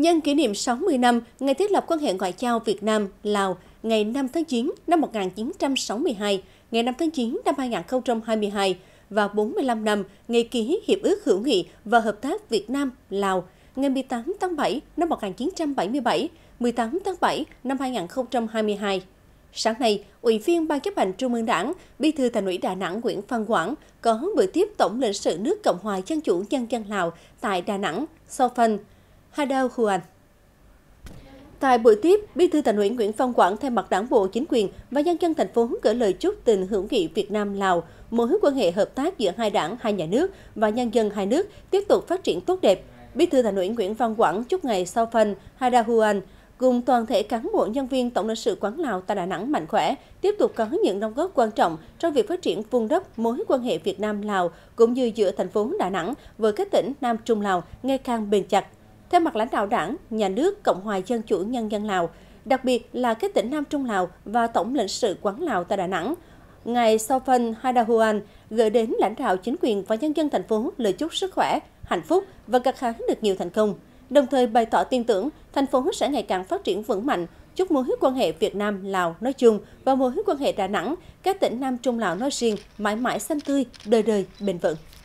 nhân kỷ niệm 60 năm ngày thiết lập quan hệ ngoại giao Việt Nam-Lào ngày 5 tháng 9 năm 1962, ngày 5 tháng 9 năm 2022 và 45 năm ngày ký Hiệp ước hữu nghị và hợp tác Việt Nam-Lào ngày 18 tháng 7 năm 1977, 18 tháng 7 năm 2022. Sáng nay, Ủy viên Ban chấp hành Trung ương Đảng, Bí thư Thành ủy Đà Nẵng Nguyễn Phan Quảng có buổi tiếp Tổng lãnh sự nước Cộng hòa Dân chủ Nhân dân Lào tại Đà Nẵng, Sophan, Hadao Huan. Tại buổi tiếp, Bí thư Thành ủy Nguyễn Phong Quảng thay mặt Đảng bộ, chính quyền và nhân dân thành phố gửi lời chúc tình hữu nghị Việt Nam Lào, mối quan hệ hợp tác giữa hai đảng, hai nhà nước và nhân dân hai nước tiếp tục phát triển tốt đẹp. Bí thư Thành ủy Nguyễn Văn Quảng chúc ngày sau phần Huan cùng toàn thể cán bộ nhân viên Tổng lãnh sự quán Lào tại Đà Nẵng mạnh khỏe, tiếp tục có những đóng góp quan trọng trong việc phát triển vùng đất mối quan hệ Việt Nam-Lào cũng như giữa thành phố Đà Nẵng với các tỉnh Nam Trung Lào ngày càng bền chặt thay mặt lãnh đạo đảng, nhà nước Cộng hòa Dân chủ Nhân dân Lào, đặc biệt là các tỉnh Nam Trung Lào và Tổng lãnh sự quán Lào tại Đà Nẵng, Ngài Sofan Hadahuan gửi đến lãnh đạo chính quyền và nhân dân thành phố lời chúc sức khỏe, hạnh phúc và gặt hái được nhiều thành công, đồng thời bày tỏ tin tưởng thành phố sẽ ngày càng phát triển vững mạnh, chúc mối quan hệ Việt Nam-Lào nói chung và mối quan hệ Đà Nẵng, các tỉnh Nam Trung Lào nói riêng mãi mãi xanh tươi, đời đời bền vững.